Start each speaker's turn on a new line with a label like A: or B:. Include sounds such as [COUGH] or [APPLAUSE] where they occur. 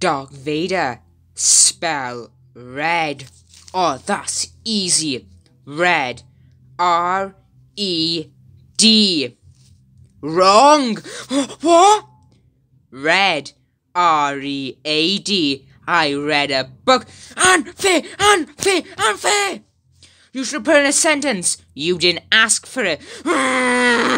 A: Dark Vader. Spell red. Oh, that's easy. Red. R E D. Wrong. [GASPS] what? Red. R E A D. I read a book. Unfair, unfair, unfair. You should put in a sentence. You didn't ask for it. [SIGHS] Ah!